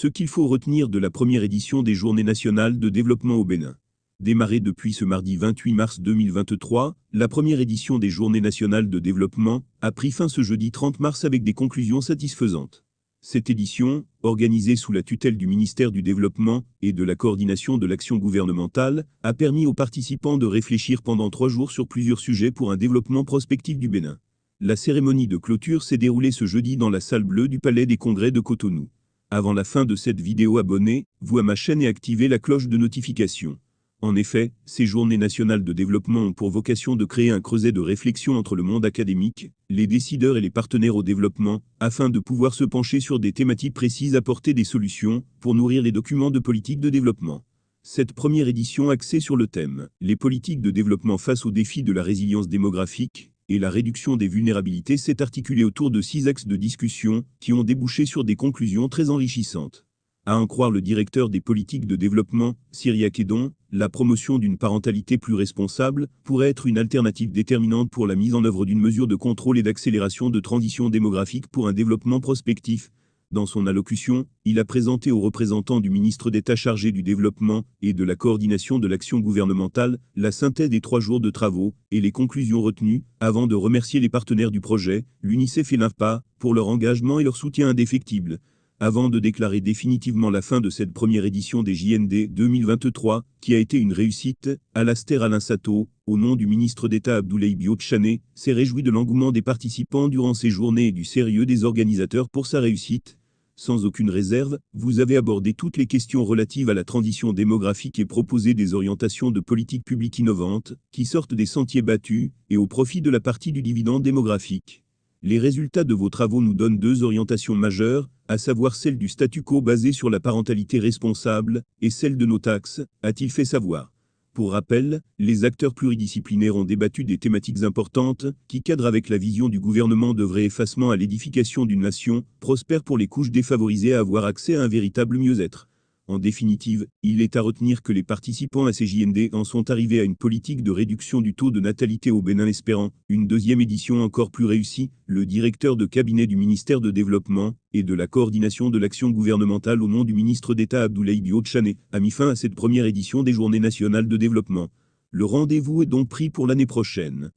ce qu'il faut retenir de la première édition des Journées nationales de développement au Bénin. Démarrée depuis ce mardi 28 mars 2023, la première édition des Journées nationales de développement a pris fin ce jeudi 30 mars avec des conclusions satisfaisantes. Cette édition, organisée sous la tutelle du ministère du Développement et de la coordination de l'action gouvernementale, a permis aux participants de réfléchir pendant trois jours sur plusieurs sujets pour un développement prospectif du Bénin. La cérémonie de clôture s'est déroulée ce jeudi dans la salle bleue du Palais des Congrès de Cotonou. Avant la fin de cette vidéo abonnez-vous à ma chaîne et activez la cloche de notification. En effet, ces journées nationales de développement ont pour vocation de créer un creuset de réflexion entre le monde académique, les décideurs et les partenaires au développement, afin de pouvoir se pencher sur des thématiques précises, apporter des solutions, pour nourrir les documents de politique de développement. Cette première édition axée sur le thème « Les politiques de développement face aux défis de la résilience démographique » et la réduction des vulnérabilités s'est articulée autour de six axes de discussion qui ont débouché sur des conclusions très enrichissantes. À en croire le directeur des politiques de développement, Syria Kedon, la promotion d'une parentalité plus responsable pourrait être une alternative déterminante pour la mise en œuvre d'une mesure de contrôle et d'accélération de transition démographique pour un développement prospectif, dans son allocution, il a présenté aux représentants du ministre d'État chargé du développement et de la coordination de l'action gouvernementale la synthèse des trois jours de travaux et les conclusions retenues, avant de remercier les partenaires du projet, l'UNICEF et l'INPA, pour leur engagement et leur soutien indéfectible avant de déclarer définitivement la fin de cette première édition des JND 2023, qui a été une réussite, Alastair Alain Sato, au nom du ministre d'État Abdoulaye Biouchané, s'est réjoui de l'engouement des participants durant ces journées et du sérieux des organisateurs pour sa réussite. Sans aucune réserve, vous avez abordé toutes les questions relatives à la transition démographique et proposé des orientations de politique publique innovantes, qui sortent des sentiers battus, et au profit de la partie du dividende démographique. Les résultats de vos travaux nous donnent deux orientations majeures, à savoir celle du statu quo basé sur la parentalité responsable, et celle de nos taxes, a-t-il fait savoir. Pour rappel, les acteurs pluridisciplinaires ont débattu des thématiques importantes, qui cadrent avec la vision du gouvernement de vrai effacement à l'édification d'une nation, prospère pour les couches défavorisées à avoir accès à un véritable mieux-être. En définitive, il est à retenir que les participants à ces JND en sont arrivés à une politique de réduction du taux de natalité au Bénin espérant une deuxième édition encore plus réussie. Le directeur de cabinet du ministère de Développement et de la coordination de l'action gouvernementale au nom du ministre d'État Abdoulaye Diotchané a mis fin à cette première édition des Journées nationales de développement. Le rendez-vous est donc pris pour l'année prochaine.